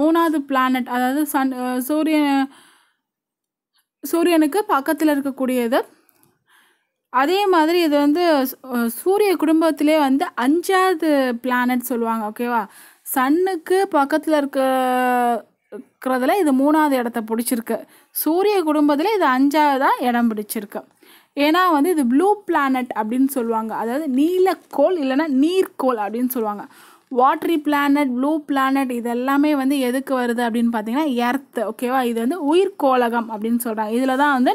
மூணாவது பிளானட் அதாவது சன் சூரியன் சூரியனுக்கு பக்கத்தில் இருக்கக்கூடியது அதே மாதிரி இது வந்து சூரிய குடும்பத்திலே வந்து அஞ்சாவது பிளானட் சொல்லுவாங்க ஓகேவா சன்னுக்கு பக்கத்தில் இருக்க இருக்கிறதுல இது மூணாவது இடத்த பிடிச்சிருக்கு சூரிய குடும்பத்தில் இது அஞ்சாவதாக இடம் பிடிச்சிருக்கு ஏன்னா வந்து இது ப்ளூ பிளானட் அப்படின்னு சொல்லுவாங்க அதாவது நீலக்கோள் இல்லைன்னா நீர்க்கோள் அப்படின்னு சொல்லுவாங்க வாட்ரி பிளானட் ப்ளூ பிளானட் இது எல்லாமே வந்து எதுக்கு வருது அப்படின்னு பார்த்தீங்கன்னா எர்த் ஓகேவா இது வந்து உயிர்கோளகம் அப்படின்னு சொல்கிறாங்க இதில் தான் வந்து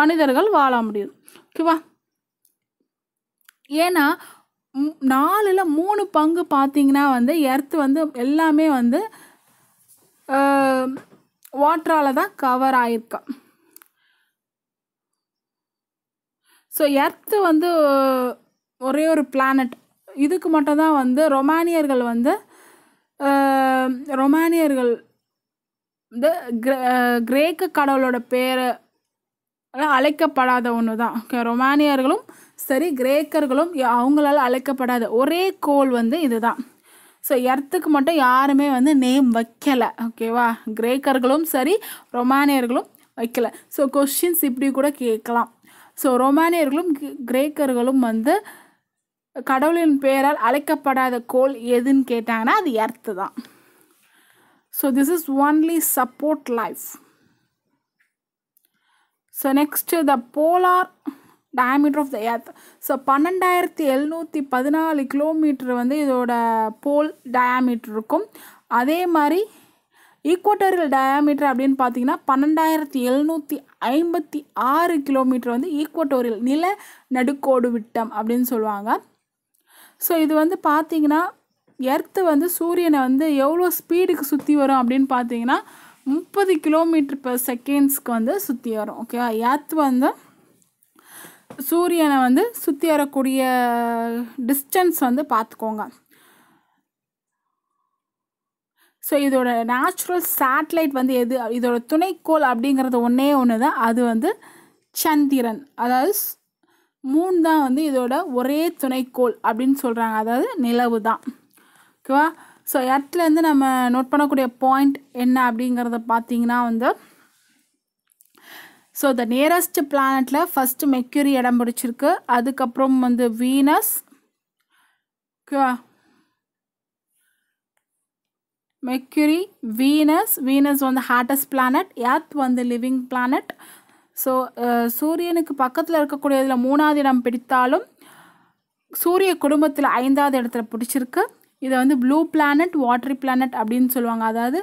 மனிதர்கள் வாழ முடியும் ஓகேவா ஏன்னா நாலில் மூணு பங்கு பார்த்திங்கன்னா வந்து எர்த் வந்து எல்லாமே வந்து வாட்டரால் தான் கவர் ஆயிருக்கா ஸோ எர்த்து வந்து ஒரே ஒரு பிளானட் இதுக்கு மட்டும் தான் வந்து ரொமானியர்கள் வந்து ரொமானியர்கள் இந்த கிரேக்க கடவுளோட பேரை அதாவது அழைக்கப்படாத ஒன்று தான் ரொமானியர்களும் சரி கிரேக்கர்களும் அவங்களால அழைக்கப்படாத ஒரே கோல் வந்து இதுதான் ஸோ எர்த்துக்கு மட்டும் யாருமே வந்து நேம் வைக்கலை ஓகேவா கிரேக்கர்களும் சரி ரொமானியர்களும் வைக்கலை ஸோ கொஷின்ஸ் இப்படி கூட கேட்கலாம் ஸோ ரொமானியர்களும் கிரேக்கர்களும் வந்து கடவுளின் பெயரால் அழைக்கப்படாத கோல் எதுன்னு கேட்டாங்கன்னா அது எர்த்து தான் so this is only support life so next the polar diameter of the Earth so பன்னெண்டாயிரத்தி எழுநூற்றி பதினாலு கிலோமீட்டர் வந்து இதோட போல் டயாமீட்டர் இருக்கும் அதே மாதிரி ஈக்குவட்டோரியல் டயாமீட்டர் அப்படின்னு பார்த்தீங்கன்னா பன்னெண்டாயிரத்தி எழுநூற்றி ஐம்பத்தி ஆறு கிலோமீட்டர் வந்து ஈக்குவட்டோரியல் நில நடுக்கோடு விட்டம் அப்படின்னு சொல்லுவாங்க ஸோ இது வந்து பார்த்தீங்கன்னா எர்த்து வந்து சூரியனை வந்து எவ்வளோ ஸ்பீடுக்கு சுற்றி வரும் அப்படின்னு பார்த்தீங்கன்னா முப்பது கிலோமீட்டர் பர் செகண்ட்ஸ்க்கு வந்து சுற்றி வரும் ஓகேவா எர்த் வந்து சூரியனை வந்து சுற்றி வரக்கூடிய டிஸ்டன்ஸ் வந்து பார்த்துக்கோங்க ஸோ இதோட நேச்சுரல் சேட்டலைட் வந்து எது இதோட துணைக்கோள் அப்படிங்கிறது ஒன்றே ஒன்று தான் அது வந்து சந்திரன் அதாவது மூணு தான் வந்து இதோட ஒரே துணைக்கோள் அப்படின்னு சொல்கிறாங்க அதாவது நிலவு தான் ஓகேவா ஸோ இடத்துலேருந்து நம்ம நோட் பண்ணக்கூடிய பாயிண்ட் என்ன அப்படிங்கிறத பார்த்தீங்கன்னா வந்து ஸோ த நியரஸ்ட் பிளானட்டில் ஃபஸ்ட்டு மெக்யூரி இடம் பிடிச்சிருக்கு அதுக்கப்புறம் வந்து வீனஸ் மெக்யூரி வீனஸ் வீனஸ் வந்து ஹாட்டஸ்ட் பிளானட் எர்த் வந்து லிவிங் பிளானட் ஸோ சூரியனுக்கு பக்கத்தில் இருக்கக்கூடிய இதில் மூணாவது இடம் பிடித்தாலும் சூரிய குடும்பத்தில் ஐந்தாவது இடத்துல பிடிச்சிருக்கு இதை வந்து ப்ளூ பிளானட் வாட்ரி பிளானட் அப்படின்னு சொல்லுவாங்க அதாவது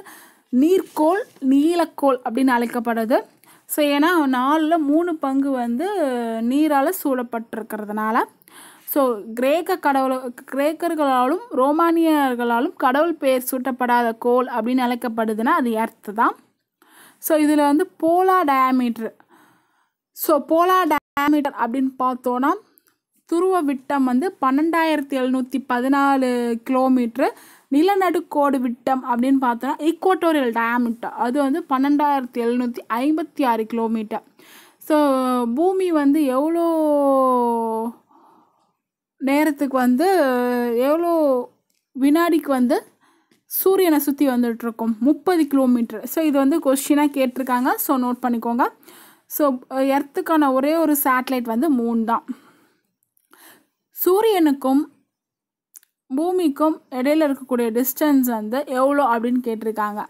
நீர்க்கோள் நீலக்கோள் அப்படின்னு அழைக்கப்படுது ஸோ ஏன்னா நாலில் மூணு பங்கு வந்து நீரால் சூழப்பட்டிருக்கிறதுனால ஸோ கிரேக்க கடவுள் கிரேக்கர்களாலும் ரோமானியர்களாலும் கடவுள் பெயர் சூட்டப்படாத கோல் அப்படின்னு அழைக்கப்படுதுன்னா அது எர்த்து தான் ஸோ இதில் வந்து போலா டயாமீட்ரு ஸோ போலா டயாமீட்டர் அப்படின்னு பார்த்தோன்னா துருவ விட்டம் வந்து பன்னெண்டாயிரத்தி எழுநூற்றி பதினாலு கிலோமீட்ரு நிலநடுக்கோடு விட்டம் அப்படின்னு பார்த்தோன்னா ஈக்குவட்டோரியல் டயமீட்டர் அது வந்து பன்னெண்டாயிரத்தி எழுநூற்றி ஐம்பத்தி ஆறு கிலோமீட்டர் ஸோ பூமி வந்து எவ்வளோ நேரத்துக்கு வந்து எவ்வளோ வினாடிக்கு வந்து சூரியனை சுற்றி வந்துட்டுருக்கோம் முப்பது கிலோமீட்டர் ஸோ இது வந்து கொஸ்டினாக கேட்டிருக்காங்க ஸோ நோட் பண்ணிக்கோங்க ஸோ எர்த்துக்கான ஒரே ஒரு சேட்டலைட் வந்து மூணு தான் சூரியனுக்கும் பூமிக்கும் இடையில் இருக்கக்கூடிய டிஸ்டன்ஸ் வந்து எவ்வளோ அப்படின்னு கேட்டிருக்காங்க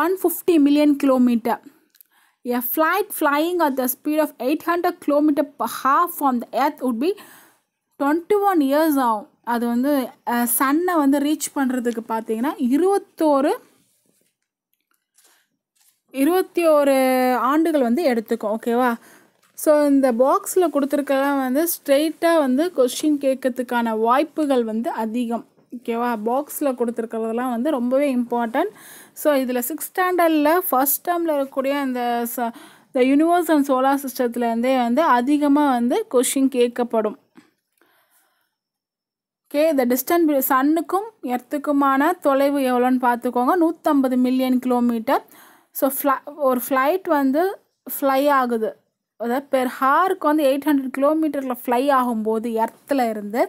one fifty million kilometre a flight flying at the speed of eight hundred kilometre half from the Earth would be twenty one years ஆகும் அது வந்து சன்னை வந்து ரீச் பண்ணுறதுக்கு பார்த்தீங்கன்னா இருபத்தோரு இருபத்தி ஒரு ஆண்டுகள் வந்து எடுத்துக்கும் ஓகேவா ஸோ இந்த பாக்ஸில் கொடுத்துருக்கலாம் வந்து ஸ்ட்ரெயிட்டாக வந்து கொஷின் கேட்கறதுக்கான வாய்ப்புகள் வந்து அதிகம் ஓகேவா பாக்ஸில் கொடுத்துருக்கிறதுலாம் வந்து ரொம்பவே இம்பார்ட்டண்ட் ஸோ இதில் சிக்ஸ் ஸ்டாண்டர்டில் ஃபஸ்ட் டேமில் இருக்கக்கூடிய அந்த ச இந்த யூனிவர்ஸ் அண்ட் சோலார் சிஸ்டத்துலேருந்தே வந்து அதிகமாக வந்து கொஷின் கேட்கப்படும் ஓகே இந்த டிஸ்டன்ஸ் சன்னுக்கும் எர்த்துக்குமான தொலைவு எவ்வளோன்னு பார்த்துக்கோங்க நூற்றம்பது மில்லியன் கிலோமீட்டர் ஸோ ஃப்ளை ஒரு ஃப்ளைட் வந்து ஃப்ளை ஆகுது அதாவது பெர் ஹாருக்கு வந்து எயிட் ஹண்ட்ரட் கிலோமீட்டரில் ஃப்ளை ஆகும்போது எர்த்தில் இருந்து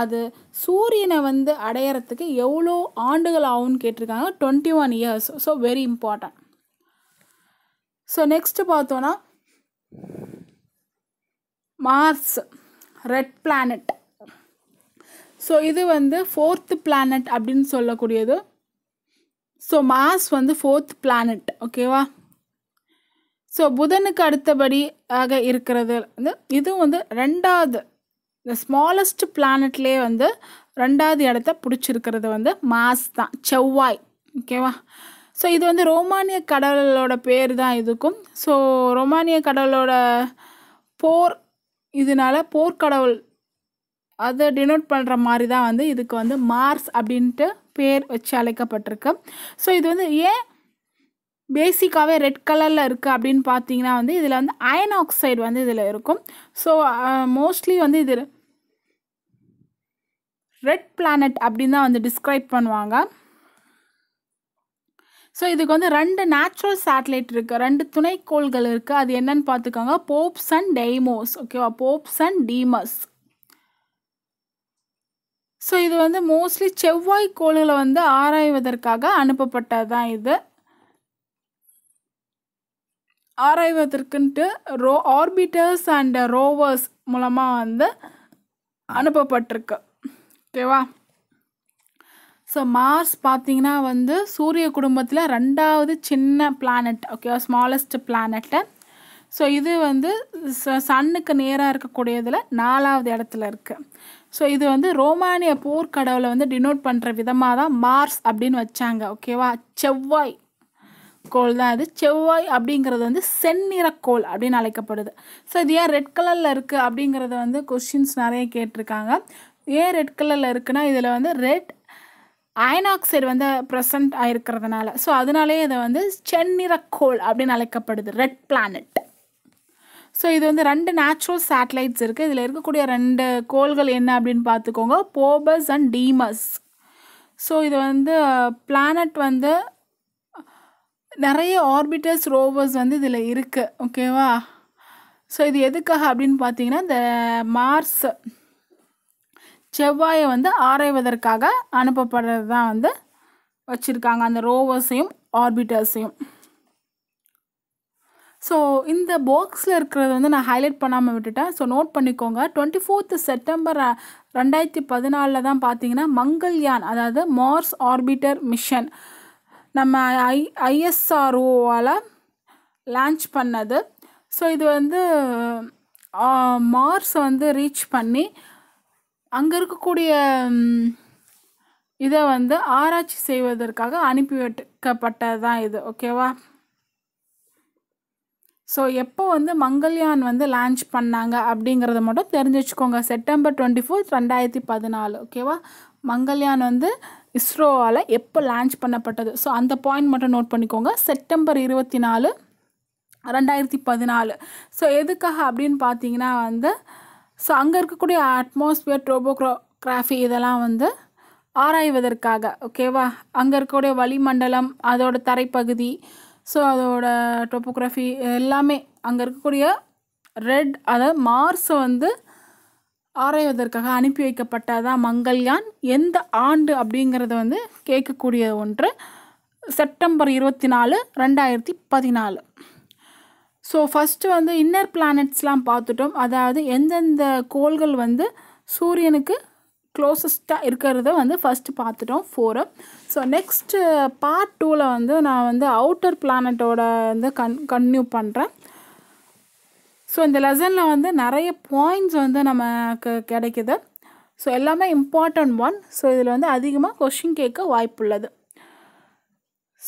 அது சூரியனை வந்து அடையிறதுக்கு எவ்வளோ ஆண்டுகள் ஆகும்னு கேட்டிருக்காங்க twenty one years so very important so next பார்த்தோன்னா மார்ஸ் ரெட் பிளானட் ஸோ இது வந்து ஃபோர்த்து பிளானட் அப்படின்னு சொல்லக்கூடியது ஸோ மார்ஸ் வந்து ஃபோர்த் பிளானட் ஓகேவா ஸோ புதனுக்கு அடுத்தபடி ஆக இருக்கிறது வந்து இதுவும் வந்து ரெண்டாவது இந்த ஸ்மாலஸ்ட் பிளானட்லேயே வந்து ரெண்டாவது இடத்த பிடிச்சிருக்கிறது வந்து மாஸ் தான் செவ்வாய் ஓகேவா ஸோ இது வந்து ரோமானிய கடலோட பேர் தான் இதுக்கும் ஸோ ரோமானிய கடலோட போர் இதனால போர்க்கடவுள் அதை டினோட் பண்ணுற மாதிரி தான் வந்து இதுக்கு வந்து மார்ஸ் அப்படின்ட்டு பேர் வச்சு அழைக்கப்பட்டிருக்கு ஸோ இது வந்து ஏன் பேசிக்காகவே ரெட் கலரில் இருக்குது அப்படின்னு பார்த்தீங்கன்னா வந்து இதில் வந்து அயன் ஆக்சைடு வந்து இதில் இருக்கும் ஸோ மோஸ்ட்லி uh, வந்து இது ரெட் பிளானட் அப்படின்னு தான் வந்து டிஸ்கிரைப் பண்ணுவாங்க ஸோ இதுக்கு வந்து ரெண்டு நேச்சுரல் சேட்டலைட் இருக்குது ரெண்டு துணைக்கோள்கள் இருக்குது அது என்னன்னு பார்த்துக்கோங்க போப்ஸ் அண்ட் டைமோஸ் ஓகேவா போப்ஸ் அண்ட் டீமஸ் ஸோ இது வந்து மோஸ்ட்லி செவ்வாய் கோள்களை வந்து ஆராய்வதற்காக அனுப்பப்பட்டது தான் இது ஆராய்வதற்குன்ட்டு ரோ ஆர்பிட்டர்ஸ் அண்ட் ரோவர்ஸ் மூலமாக வந்து அனுப்பப்பட்டிருக்கு ஓகேவா ஸோ மார்ஸ் பார்த்தீங்கன்னா வந்து சூரிய குடும்பத்தில் ரெண்டாவது சின்ன பிளானட் ஓகேவா ஸ்மாலஸ்ட் பிளானட்டு ஸோ இது வந்து ச சன்னுக்கு நேராக இருக்கக்கூடியதில் நாலாவது இடத்துல இருக்குது ஸோ இது வந்து ரோமானிய போர்க்கடவுளை வந்து டினோட் பண்ணுற விதமாக தான் மார்ஸ் அப்படின்னு வச்சாங்க ஓகேவா செவ்வாய் கோல் தான் இது செவ்வாய் அப்படிங்கிறது வந்து செந்நிறக்கோள் அப்படின்னு அழைக்கப்படுது ஸோ இது ஏன் ரெட் கலரில் இருக்குது அப்படிங்கிறத வந்து கொஷின்ஸ் நிறைய கேட்டிருக்காங்க ஏன் ரெட் கலரில் இருக்குன்னா இதில் வந்து ரெட் அயனாக்சைடு வந்து ப்ரெசண்ட் ஆகிருக்கிறதுனால ஸோ அதனாலே இதை வந்து செந்நிறக்கோள் அப்படின்னு அழைக்கப்படுது ரெட் பிளானட் ஸோ இது வந்து ரெண்டு நேச்சுரல் சேட்டலைட்ஸ் இருக்குது இதில் இருக்கக்கூடிய ரெண்டு கோள்கள் என்ன அப்படின்னு பார்த்துக்கோங்க போபஸ் அண்ட் டீமஸ் ஸோ இது வந்து பிளானட் வந்து நிறைய ஆர்பிட்டர்ஸ் ரோவர்ஸ் வந்து இதில் இருக்குது ஓகேவா ஸோ இது எதுக்காக அப்படின்னு பார்த்தீங்கன்னா இந்த மார்ஸ் செவ்வாயை வந்து ஆராய்வதற்காக அனுப்பப்படுறது தான் வந்து வச்சுருக்காங்க அந்த ரோவர்ஸையும் ஆர்பிட்டர்ஸையும் ஸோ இந்த பாக்ஸில் இருக்கிறது வந்து நான் ஹைலைட் பண்ணாமல் விட்டுட்டேன் ஸோ நோட் பண்ணிக்கோங்க டுவெண்ட்டி ஃபோர்த்து செப்டம்பர் ரெண்டாயிரத்தி பதினாலில் தான் பார்த்தீங்கன்னா மங்கள்யான் அதாவது மார்ஸ் ஆர்பிட்டர் மிஷன் நம்ம ஐ ஐஎஸ்ஆர்ஓவால் லான்ச் பண்ணது ஸோ இது வந்து மார்ஸ் வந்து ரீச் பண்ணி அங்கே இருக்கக்கூடிய இதை வந்து ஆராய்ச்சி செய்வதற்காக அனுப்பி வைக்கப்பட்டது தான் இது ஓகேவா ஸோ எப்போ வந்து மங்கள்யான் வந்து லான்ச் பண்ணாங்க அப்படிங்கிறத மட்டும் தெரிஞ்சு வச்சுக்கோங்க செப்டம்பர் டுவெண்ட்டி ஃபோர்த் ரெண்டாயிரத்தி பதினாலு ஓகேவா மங்கள்யான் வந்து இஸ்ரோவால் எப்போ லான்ச் பண்ணப்பட்டது ஸோ அந்த பாயிண்ட் மட்டும் நோட் பண்ணிக்கோங்க செப்டம்பர் இருபத்தி நாலு ரெண்டாயிரத்தி பதினாலு ஸோ எதுக்காக அப்படின்னு பார்த்தீங்கன்னா வந்து ஸோ அங்கே இருக்கக்கூடிய அட்மாஸ்பியர் ட்ரோபோக்ரோகிராஃபி இதெல்லாம் வந்து ஆராய்வதற்காக ஓகேவா அங்கே இருக்கக்கூடிய வளிமண்டலம் அதோட தரைப்பகுதி ஸோ அதோட டொப்போகிராஃபி எல்லாமே அங்கே இருக்கக்கூடிய ரெட் அதாவது மார்ஸை வந்து ஆராய்வதற்காக அனுப்பி வைக்கப்பட்டதான் மங்கள்யான் எந்த ஆண்டு அப்படிங்கிறத வந்து கேட்கக்கூடிய ஒன்று செப்டம்பர் இருபத்தி நாலு ரெண்டாயிரத்தி பதினாலு ஸோ ஃபஸ்ட்டு வந்து இன்னர் பிளானட்ஸ்லாம் பார்த்துட்டோம் அதாவது எந்தெந்த கோள்கள் வந்து சூரியனுக்கு க்ளோசஸ்ட்டாக இருக்கிறத வந்து ஃபஸ்ட்டு பார்த்துட்டோம் ஃபோரை ஸோ நெக்ஸ்ட்டு பார்ட் டூவில் வந்து நான் வந்து அவுட்டர் பிளானட்டோட வந்து கன் கன்யூ பண்ணுறேன் ஸோ இந்த லெசனில் வந்து நிறைய பாயிண்ட்ஸ் வந்து நமக்கு கிடைக்கிது ஸோ எல்லாமே இம்பார்ட்டண்ட் ஒன் ஸோ இதில் வந்து அதிகமாக கொஷின் கேட்க வாய்ப்புள்ளது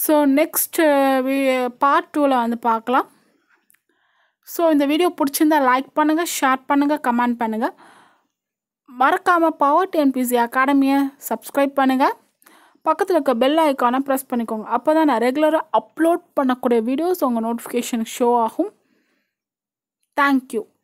ஸோ நெக்ஸ்ட் பார்ட் டூவில் வந்து பார்க்கலாம் ஸோ இந்த வீடியோ பிடிச்சிருந்தா லைக் பண்ணுங்கள் ஷேர் பண்ணுங்கள் கமெண்ட் பண்ணுங்கள் மறக்காமல் பவர் டிஎன்பிசி அகாடமியை சப்ஸ்கிரைப் பண்ணுங்கள் பக்கத்தில் இருக்க பெல் ஐக்கானை ப்ரெஸ் பண்ணிக்கோங்க அப்போ தான் நான் ரெகுலராக அப்லோட் பண்ணக்கூடிய வீடியோஸ் உங்கள் நோட்டிஃபிகேஷனுக்கு ஷோ ஆகும் Thank you.